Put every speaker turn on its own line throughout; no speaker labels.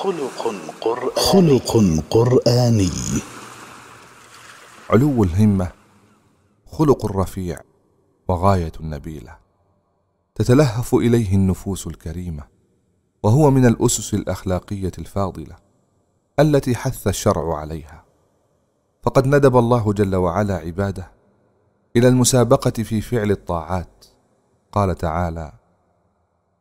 خلق قرآني خلق قرآني علو الهمة خلق رفيع وغاية نبيلة تتلهف إليه النفوس الكريمة وهو من الأسس الأخلاقية الفاضلة التي حث الشرع عليها فقد ندب الله جل وعلا عباده إلى المسابقة في فعل الطاعات قال تعالى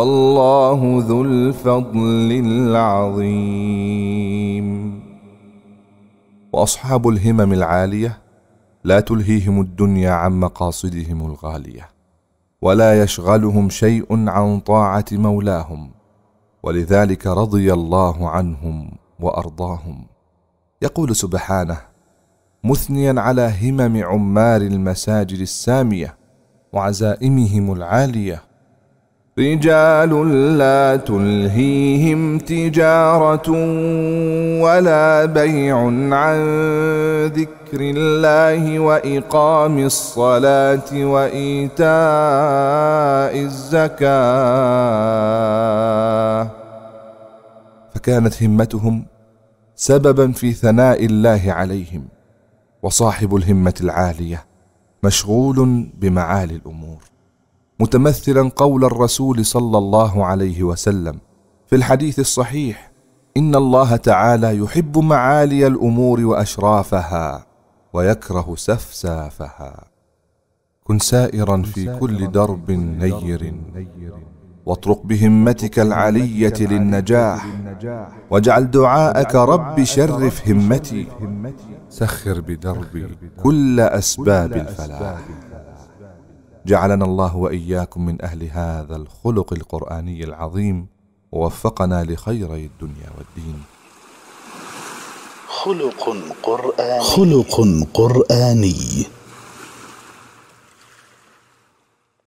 والله ذو الفضل العظيم واصحاب الهمم العاليه لا تلهيهم الدنيا عن مقاصدهم الغاليه ولا يشغلهم شيء عن طاعه مولاهم ولذلك رضي الله عنهم وارضاهم يقول سبحانه مثنيا على همم عمار المساجد الساميه وعزائمهم العاليه رجال لا تلهيهم تجارة ولا بيع عن ذكر الله وإقام الصلاة وإيتاء الزكاة فكانت همتهم سببا في ثناء الله عليهم وصاحب الهمة العالية مشغول بمعالي الأمور متمثلا قول الرسول صلى الله عليه وسلم في الحديث الصحيح ان الله تعالى يحب معالي الامور واشرافها ويكره سفسافها كن سائرا في كل درب نير واطرق بهمتك العليه للنجاح واجعل دعاءك رب شرف همتي سخر بدربي كل اسباب الفلاح جعلنا الله واياكم من اهل هذا الخلق القراني العظيم ووفقنا لخيري الدنيا والدين خلق قراني خلق قراني